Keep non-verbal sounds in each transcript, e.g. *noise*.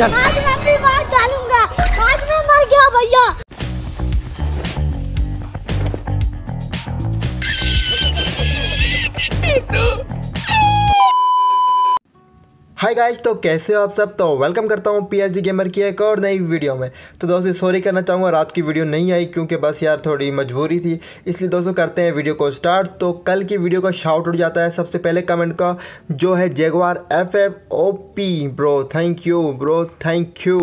चल आज मैं अपनी बात डालूंगा आज मैं मर गया भैया No. हाय गाइस तो कैसे हो आप सब तो वेलकम करता हूँ पीआरजी गेमर की एक और नई वीडियो में तो दोस्तों सॉरी करना चाहूँगा रात की वीडियो नहीं आई क्योंकि बस यार थोड़ी मजबूरी थी इसलिए दोस्तों करते हैं वीडियो को स्टार्ट तो कल की वीडियो का शाउट उठ जाता है सबसे पहले कमेंट का जो है Jaguar F F O P bro thank you bro thank you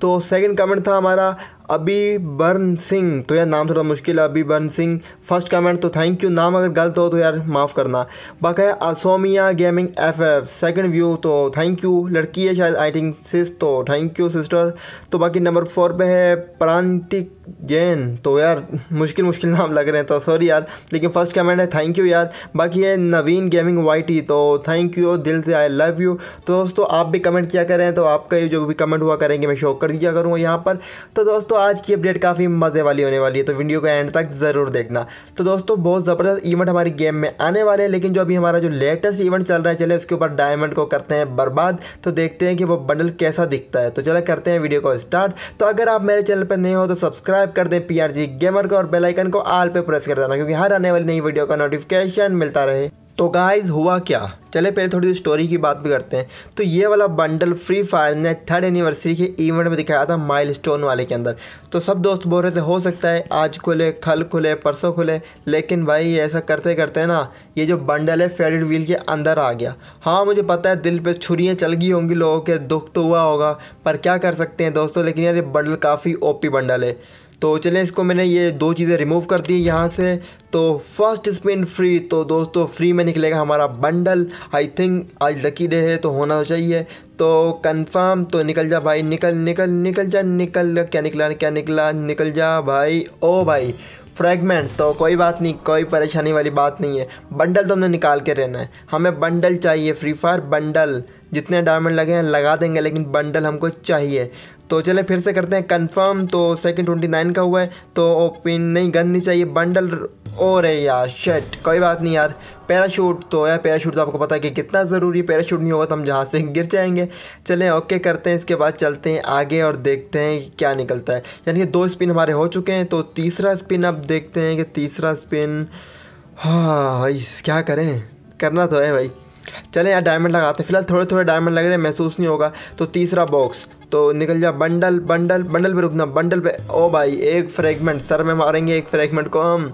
तो सेकेंड कमेंट था हमारा अभी बर्न सिंह तो यार नाम थोड़ा मुश्किल है अभी बर्न सिंह फर्स्ट कमेंट तो थैंक यू नाम अगर गलत हो तो यार माफ़ करना बाकी Asomiya gaming F F second view तो थैंक यू लड़की है शायद आई थिंक सिस तो थैंक यू सिस्टर तो बाकी नंबर फोर पे है प्रांतिक जैन तो यार मुश्किल मुश्किल नाम लग रहे हैं तो सॉरी यार लेकिन फर्स्ट कमेंट है थैंक यू यार बाकी है नवीन गेमिंग वाई तो थैंक यू दिल से आई लव यू तो दोस्तों आप भी कमेंट किया करें तो आपका जो भी कमेंट हुआ करेंगे मैं शो कर दिया करूँगा यहाँ पर तो दोस्तों आज की अपडेट काफ़ी मज़े वाली होने वाली है तो वीडियो का एंड तक ज़रूर देखना तो दोस्तों बहुत ज़बरदस्त इवेंट हमारी गेम में आने वाले हैं लेकिन जो अभी हमारा जो लेटेस्ट इवेंट चल रहा है चले उसके ऊपर डायमंड को करते हैं बर्बाद तो देखते हैं कि वो बंडल कैसा दिखता है तो चला करते हैं वीडियो को स्टार्ट तो अगर आप मेरे चैनल पर नहीं हो तो सब्सक्राइब सब्सक्राइब कर दें पीआरजी गेमर को और बेल आइकन को आल पे प्रेस कर देना क्योंकि हर आने वाली नई वीडियो का नोटिफिकेशन मिलता रहे तो गाइज हुआ क्या चले पहले थोड़ी सी स्टोरी की बात भी करते हैं तो ये वाला बंडल फ्री फायर ने थर्ड एनिवर्सरी के इवेंट में दिखाया था माइलस्टोन वाले के अंदर तो सब दोस्त बोल रहे थे हो सकता है आज खुले कल खुले परसों खुले लेकिन भाई ऐसा करते करते ना ये जो बंडल है फेडेड व्हील के अंदर आ गया हाँ मुझे पता है दिल पर छुरियाँ चल गई होंगी लोगों के दुख तो हुआ होगा पर क्या कर सकते हैं दोस्तों लेकिन यार ये बंडल काफ़ी ओपी बंडल है तो चलें इसको मैंने ये दो चीज़ें रिमूव कर दी यहाँ से तो फर्स्ट स्पिन फ्री तो दोस्तों फ्री में निकलेगा हमारा बंडल आई थिंक आज लकी डे है तो होना तो चाहिए तो कंफर्म तो निकल जा भाई निकल निकल निकल जा निकल क्या निकला क्या निकला निकल जा भाई ओ भाई फ्रैगमेंट तो कोई बात नहीं कोई परेशानी वाली बात नहीं है बंडल तो हमने निकाल के रहना है हमें बंडल चाहिए फ्री फायर बंडल जितने डायमंड लगे हैं लगा देंगे लेकिन बंडल हमको चाहिए तो चले फिर से करते हैं कंफर्म तो सेकंड ट्वेंटी नाइन का हुआ है तो ओपिन नहीं गन नहीं चाहिए बंडल और है यार शर्ट कोई बात नहीं यार पैराशूट तो है पैराशूट तो आपको पता है कि कितना ज़रूरी पैराशूट नहीं होगा तो हम जहाँ से *laughs* गिर जाएंगे चलें ओके करते हैं इसके बाद चलते हैं आगे और देखते हैं क्या निकलता है यानी कि दो स्पिन हमारे हो चुके हैं तो तीसरा स्पिन अब देखते हैं कि तीसरा स्पिन हाँ भाई क्या करें करना तो है भाई चलें यार डायमंड लगाते हैं फिलहाल थोड़े थोड़े डायमंड लग रहे हैं महसूस नहीं होगा तो तीसरा बॉक्स तो निकल जा बंडल बंडल बंडल पे रुकना बंडल पे ओ भाई एक फ्रेगमेंट सर में मारेंगे एक फ्रेगमेंट को हम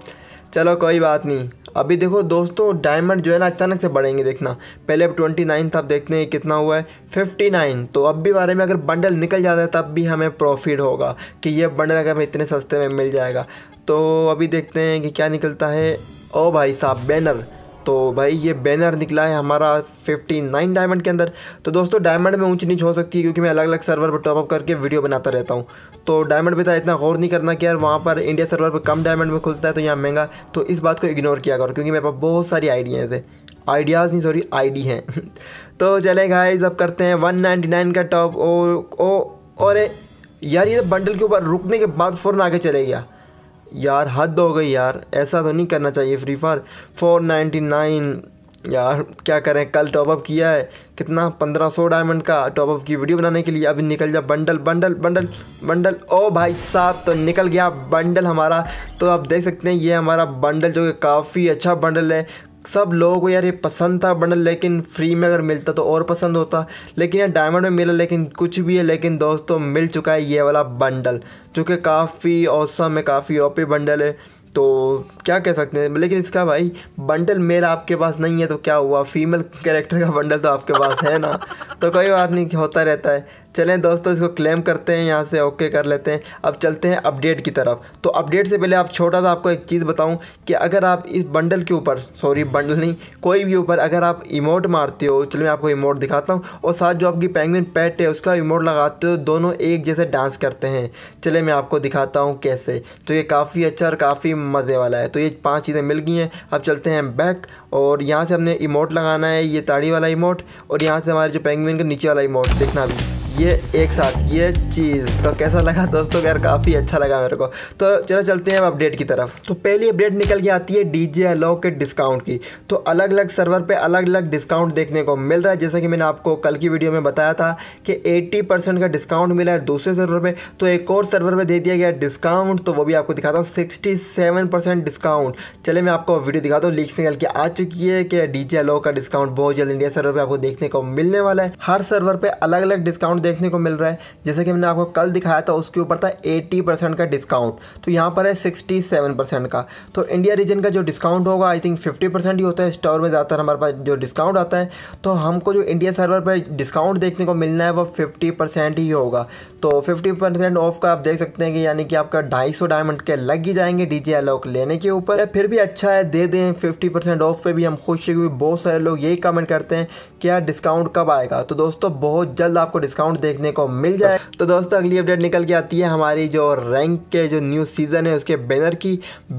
चलो कोई बात नहीं अभी देखो दोस्तों डायमंड जो है ना अचानक से बढ़ेंगे देखना पहले अब ट्वेंटी नाइन था अब देखते हैं कितना हुआ है फिफ्टी नाइन तो अब भी बारे में अगर बंडल निकल जाता है तब भी हमें प्रॉफिट होगा कि ये बंडल अगर हमें इतने सस्ते में मिल जाएगा तो अभी देखते हैं कि क्या निकलता है ओ भाई साहब बैनर तो भाई ये बैनर निकला है हमारा 59 डायमंड के अंदर तो दोस्तों डायमंड में ऊंच नीच हो सकती है क्योंकि मैं अलग अलग सर्वर पर टॉपअप करके वीडियो बनाता रहता हूँ तो डायमंड पे तो इतना गौर नहीं करना कि यार वहाँ पर इंडिया सर्वर पर कम डायमंड में खुलता है तो यहाँ महंगा तो इस बात को इग्नोर किया करो क्योंकि मेरे पास बहुत सारी आइडियाज़ है आइडियाज़ नहीं सॉरी आईडी हैं *laughs* तो चले गाइज अब करते हैं नाइन का टॉप ओ ओ और यार ये बंडल के ऊपर रुकने के बाद फ़ौरन आगे चले गया यार हद हो गई यार ऐसा तो नहीं करना चाहिए free fire four ninety nine यार क्या करें कल टॉपअप किया है कितना पंद्रह सौ डायमंड का टॉपअप की वीडियो बनाने के लिए अभी निकल जा बंडल बंडल बंडल बंडल ओ भाई साहब तो निकल गया बंडल हमारा तो आप देख सकते हैं ये हमारा बंडल जो कि काफ़ी अच्छा बंडल है सब लोगों को यार ये पसंद था बंडल लेकिन फ्री में अगर मिलता तो और पसंद होता लेकिन यार डायमंड में मिला लेकिन कुछ भी है लेकिन दोस्तों मिल चुका है ये वाला बंडल जो कि काफ़ी औसम है काफ़ी ओपी बंडल है तो क्या कह सकते हैं लेकिन इसका भाई बंडल मेल आपके पास नहीं है तो क्या हुआ फीमेल कैरेक्टर का बंडल तो आपके पास है ना तो कोई बात नहीं होता रहता है चलें दोस्तों इसको क्लेम करते हैं यहाँ से ओके कर लेते हैं अब चलते हैं अपडेट की तरफ तो अपडेट से पहले आप छोटा सा आपको एक चीज़ बताऊं कि अगर आप इस बंडल के ऊपर सॉरी बंडल नहीं कोई भी ऊपर अगर आप इमोट मारते हो चलो मैं आपको इमोट दिखाता हूँ और साथ जो आपकी पैंगविन पैट है उसका इमोट लगाते हो दोनों एक जैसे डांस करते हैं चले मैं आपको दिखाता हूँ कैसे तो ये काफ़ी अच्छा और काफ़ी मज़े वाला है तो ये पाँच चीज़ें मिल गई हैं अब चलते हैं बैक और यहाँ से हमने इमोट लगाना है ये ताड़ी वाला इमोट और यहाँ से हमारे जो पैंगविन का नीचे वाला इमोट देखना भी ये एक साथ ये चीज़ तो कैसा लगा दोस्तों यार काफ़ी अच्छा लगा मेरे को तो चलो चलते हैं अब अपडेट की तरफ तो पहली अपडेट निकल के आती है डी जे अलाउ के डिस्काउंट की तो अलग अलग सर्वर पे अलग अलग डिस्काउंट देखने को मिल रहा है जैसा कि मैंने आपको कल की वीडियो में बताया था कि 80 परसेंट का डिस्काउंट मिला है दूसरे सर्वर पे तो एक और सर्वर पे दे दिया गया डिस्काउंट तो वो भी आपको दिखाता हूँ सिक्सटी डिस्काउंट चले मैं आपको वीडियो दिखाता हूँ लीक निकल के आ चुकी है कि डी जे का डिस्काउंट बहुत जल्द इंडिया सर्वर पर आपको देखने को मिलने वाला है हर सर्वर पर अलग अलग डिस्काउंट देखने को मिल रहा है जैसे कि मैंने आपको कल दिखाया था उसके ऊपर था 80 परसेंट का डिस्काउंट तो यहाँ पर है 67 परसेंट का तो इंडिया रीजन का जो डिस्काउंट होगा आई थिंक 50 परसेंट ही होता है स्टोर में ज़्यादातर हमारे पास जो डिस्काउंट आता है तो हमको जो इंडिया सर्वर पर डिस्काउंट देखने को मिलना है वो फिफ्टी ही होगा तो फिफ्टी ऑफ का आप देख सकते हैं कि यानी कि आपका ढाई डायमंड के लग ही जाएंगे डी जी लेने के ऊपर फिर भी अच्छा है दे दें फिफ्टी ऑफ पर भी हम खुश हैं क्योंकि बहुत सारे लोग यही कमेंट करते हैं कि यार डिस्काउंट कब आएगा तो दोस्तों बहुत जल्द आपको डिस्काउंट राउंड देखने को मिल जाए तो दोस्तों अगली अपडेट निकल के आती है हमारी जो रैंक के जो न्यू सीज़न है उसके बैनर की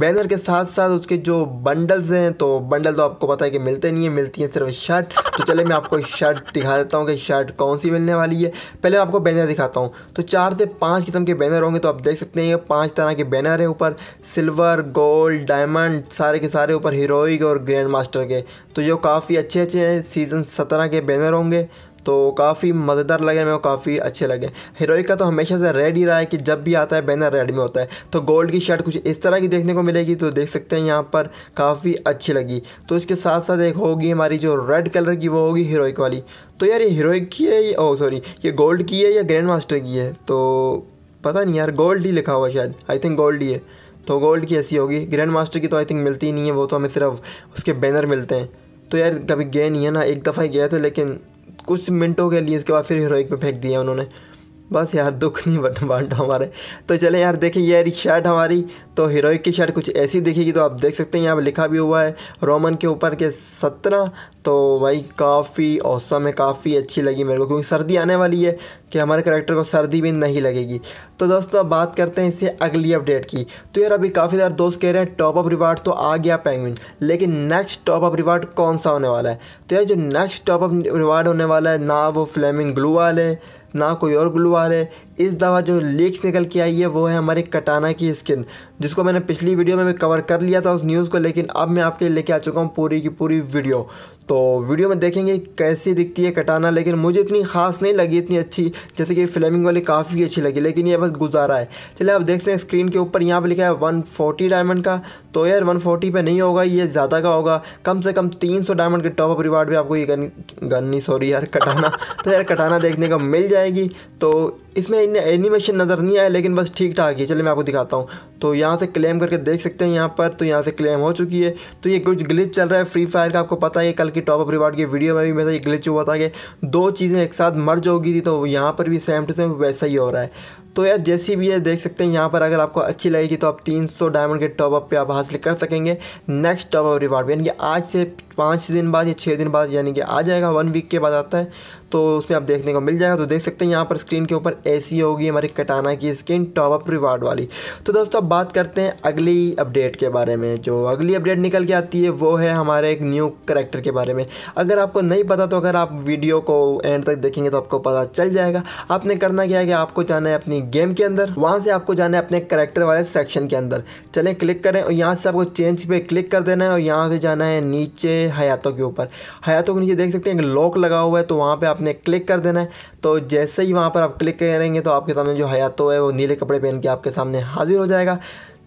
बैनर के साथ साथ उसके जो बंडल्स हैं तो बंडल तो आपको पता है कि मिलते नहीं है मिलती हैं सिर्फ शर्ट तो चले मैं आपको शर्ट दिखा देता हूँ कि शर्ट कौन सी मिलने वाली है पहले मैं आपको बैनर दिखाता हूँ तो चार से पाँच किस्म के बैनर होंगे तो आप देख सकते हैं पाँच तरह के बैनर हैं ऊपर सिल्वर गोल्ड डायमंड सारे के सारे ऊपर हीरोइक और ग्रैंड मास्टर के तो जो काफ़ी अच्छे अच्छे हैं सीज़न सत्रह के बैनर होंगे तो काफ़ी मज़ेदार लगे मेरे को काफ़ी अच्छे लगे हीरोइक का तो हमेशा से रेड ही रहा है कि जब भी आता है बैनर रेड में होता है तो गोल्ड की शर्ट कुछ इस तरह की देखने को मिलेगी तो देख सकते हैं यहाँ पर काफ़ी अच्छी लगी तो इसके साथ साथ एक होगी हमारी जो रेड कलर की वो होगी हीरोइक वाली तो यार ये हीरोइक की है ओ सॉरी ये गोल्ड की है या ग्रैंड oh, मास्टर की है तो पता नहीं यार गोल्ड ही लिखा हुआ शायद आई थिंक गोल्ड ही है तो गोल्ड की ऐसी होगी ग्रैंड मास्टर की तो आई थिंक मिलती ही नहीं है वो तो हमें सिर्फ उसके बैनर मिलते हैं तो यार कभी गए नहीं है ना एक दफ़ा ही गए थे लेकिन कुछ मिनटों के लिए इसके बाद फिर हीरोइक पे फेंक दिया उन्होंने बस यार दुख नहीं बट बांटा हमारे तो चले यार देखें ये शर्ट हमारी तो हीरोइक की शर्ट कुछ ऐसी दिखेगी तो आप देख सकते हैं यहाँ पर लिखा भी हुआ है रोमन के ऊपर के सत्रह तो भाई काफ़ी औसम है काफ़ी अच्छी लगी मेरे को क्योंकि सर्दी आने वाली है कि हमारे करेक्टर को सर्दी भी नहीं लगेगी तो दोस्तों अब बात करते हैं इससे अगली अपडेट की तो यार अभी काफ़ी सारे दोस्त कह रहे हैं टॉप अप रिवार्ड तो आ गया पैंगविन लेकिन नेक्स्ट टॉप अप रिवार्ड कौन सा होने वाला है तो यार जो नेक्स्ट टॉप अप रिवार्ड होने वाला है ना वो फ्लेमिंग ग्लू वाले ना कोई और ग्लू रहे है इस दवा जो लीक्स निकल के आई है वो है हमारे कटाना की स्किन जिसको मैंने पिछली वीडियो में कवर कर लिया था उस न्यूज़ को लेकिन अब मैं आपके लेके आ चुका हूँ पूरी की पूरी वीडियो तो वीडियो में देखेंगे कैसी दिखती है कटाना लेकिन मुझे इतनी खास नहीं लगी इतनी अच्छी जैसे कि फ्लेमिंग वाली काफ़ी अच्छी लगी लेकिन ये बस गुजारा है चलिए आप देखते हैं स्क्रीन के ऊपर यहाँ पर लिखा है वन डायमंड का तो यार वन पे नहीं होगा ये ज़्यादा का होगा कम से कम तीन डायमंड के टॉप अप रिवार्ड भी आपको ये गन गन्नी सॉरी यार कटाना *laughs* तो यार कटाना देखने को मिल जाएगी तो इसमें एनिमेशन नज़र नहीं आया लेकिन बस ठीक ठाक ही चलिए मैं आपको दिखाता हूँ तो यहाँ से क्लेम करके देख सकते हैं यहाँ पर तो यहाँ से क्लेम हो चुकी है तो ये कुछ ग्लिच चल रहा है फ्री फायर का आपको पता है कल की टॉप अप रिवार्ड की वीडियो में भी मेरा ये ग्लिच हुआ था कि दो चीज़ें एक साथ मर्ज होगी थी तो यहाँ पर भी सेम टू सेम वैसा ही हो रहा है तो यार जैसी भी है देख सकते हैं यहाँ पर अगर आपको अच्छी लगेगी तो आप 300 डायमंड के टॉपअप पे आप हासिल कर सकेंगे नेक्स्ट टॉपअप रिवार्ड यानी कि आज से पाँच दिन बाद या छः दिन बाद यानी कि आ जाएगा वन वीक के बाद आता है तो उसमें आप देखने को मिल जाएगा तो देख सकते हैं यहाँ पर स्क्रीन के ऊपर ऐसी होगी हमारी कटाना की स्क्रीन टॉपअप रिवार्ड वाली तो दोस्तों अब बात करते हैं अगली अपडेट के बारे में जो अगली अपडेट निकल के आती है वो है हमारे एक न्यू करेक्टर के बारे में अगर आपको नहीं पता तो अगर आप वीडियो को एंड तक देखेंगे तो आपको पता चल जाएगा आपने करना क्या है कि आपको जाना है अपनी गेम के अंदर वहाँ से आपको जाना है अपने करेक्टर वाले सेक्शन के अंदर चलें क्लिक करें और यहाँ से आपको चेंज पे क्लिक कर देना है और यहाँ से जाना है नीचे हयातों के ऊपर हयातों के नीचे देख सकते हैं एक लॉक लगा हुआ है तो वहाँ पर आपने क्लिक कर देना है तो जैसे ही वहाँ पर आप क्लिक करेंगे तो आपके सामने जो हयातों है वो नीले कपड़े पहन के आपके सामने हाजिर हो जाएगा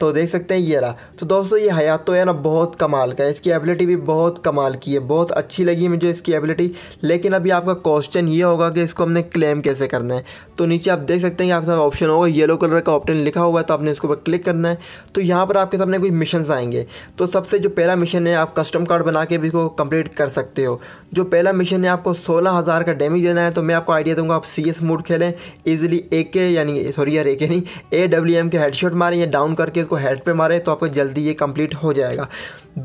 तो देख सकते हैं ये रहा तो दोस्तों ये हयात तो है ना बहुत कमाल का है इसकी एबिलिटी भी बहुत कमाल की है बहुत अच्छी लगी मुझे इसकी एबिलिटी लेकिन अभी आपका क्वेश्चन ये होगा कि इसको हमने क्लेम कैसे करना है तो नीचे आप देख सकते हैं कि आपके सामने ऑप्शन होगा येलो कलर का ऑप्शन लिखा हुआ है तो आपने इसके ऊपर क्लिक करना है तो यहाँ पर आपके सामने कुछ मिशन आएंगे तो सबसे जो पहला मिशन है आप कस्टम कार्ड बना के भी इसको कंप्लीट कर सकते हो जो पहला मिशन है आपको सोलह हज़ार का डैमेज देना है तो मैं आपको आइडिया दूंगा आप सी एस मोड खेलें ईजिली ए के यानी सॉरी यार ए के नहीं ए डब्ल्यू एम के हेडशॉट मारें या डाउन करके को हेड पे मारें तो आपका जल्दी ये कंप्लीट हो जाएगा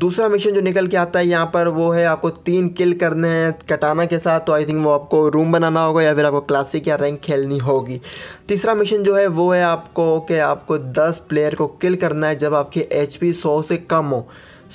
दूसरा मिशन जो निकल के आता है यहाँ पर वो है आपको तीन किल करने हैं कटाना के साथ तो आई थिंक वो आपको रूम बनाना होगा या फिर आपको क्लासिक या रैंक खेलनी होगी तीसरा मिशन जो है वो है आपको कि आपको दस प्लेयर को किल करना है जब आपकी एच पी सौ से कम हो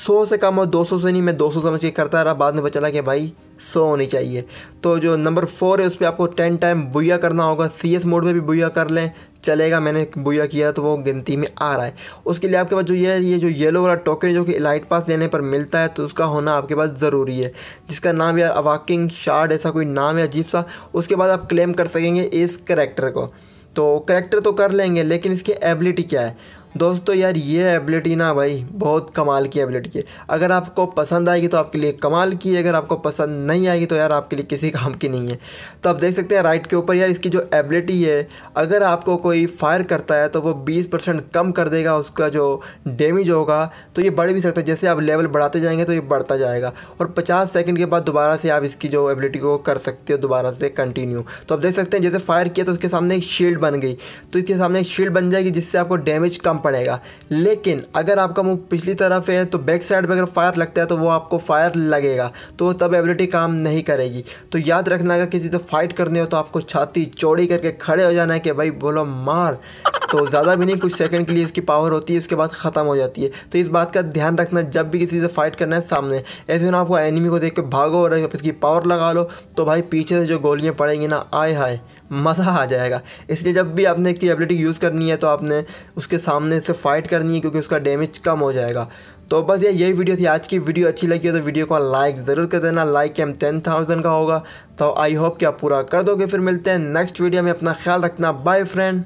सौ से कम हो दो सौ से नहीं मैं दो सौ समझ के करता रहा बाद में बचा कि भाई सौ होनी चाहिए तो जो नंबर फोर है उस पर आपको टेन टाइम बुया करना होगा सी एस मोड में भी बुया कर लें चलेगा मैंने बुया किया तो वो गिनती में आ रहा है उसके लिए आपके पास जो ये ये जो येलो वाला टोकन जो कि लाइट पास लेने पर मिलता है तो उसका होना आपके पास ज़रूरी है जिसका नाम या अवाकिंग शार्ड ऐसा कोई नाम है अजीब सा उसके बाद आप क्लेम कर सकेंगे इस करेक्टर को तो करेक्टर तो कर लेंगे लेकिन इसकी एबिलिटी क्या है दोस्तों यार ये एबिलिटी ना भाई बहुत कमाल की एबिलिटी है अगर आपको पसंद आएगी तो आपके लिए कमाल की है अगर आपको पसंद नहीं आएगी तो यार आपके लिए किसी काम की नहीं है तो आप देख सकते हैं राइट के ऊपर यार इसकी जो एबिलिटी है अगर आपको कोई फायर करता है तो वो बीस परसेंट कम कर देगा उसका जो डैमेज होगा तो ये बढ़ भी सकता है जैसे आप लेवल बढ़ाते जाएंगे तो ये बढ़ता जाएगा और पचास सेकेंड के बाद दोबारा से आप इसकी जो एबिलिटी को कर सकते हो दोबारा से कंटिन्यू तो आप देख सकते हैं जैसे फायर किया तो उसके सामने एक शील्ड बन गई तो इसके सामने एक शील्ड बन जाएगी जिससे आपको डैमेज कम पड़ेगा लेकिन अगर आपका मुंह पिछली तरफ है तो बैक साइड पर अगर फायर लगता है तो वो आपको फायर लगेगा तो तब एबिलिटी काम नहीं करेगी तो याद रखना अगर किसी से फाइट करनी हो तो आपको छाती चौड़ी करके खड़े हो जाना है कि भाई बोलो मार तो ज़्यादा भी नहीं कुछ सेकंड के लिए इसकी पावर होती है इसके बाद ख़त्म हो जाती है तो इस बात का ध्यान रखना जब भी किसी से फाइट करना है सामने ऐसे ना आपको एनिमी को देख के भागो और इसकी पावर लगा लो तो भाई पीछे से जो गोलियाँ पड़ेंगी ना आए हाय मज़ा आ जाएगा इसलिए जब भी आपने इसकी एबिलिटी यूज़ करनी है तो आपने उसके सामने से फ़ाइट करनी है क्योंकि उसका डैमेज कम हो जाएगा तो बस ये यही वीडियो थी आज की वीडियो अच्छी लगी हो तो वीडियो को लाइक ज़रूर कर देना लाइक एम टेन थाउजेंड का होगा तो आई होप कि आप पूरा कर दोगे फिर मिलते हैं नेक्स्ट वीडियो में अपना ख्याल रखना बाय फ्रेंड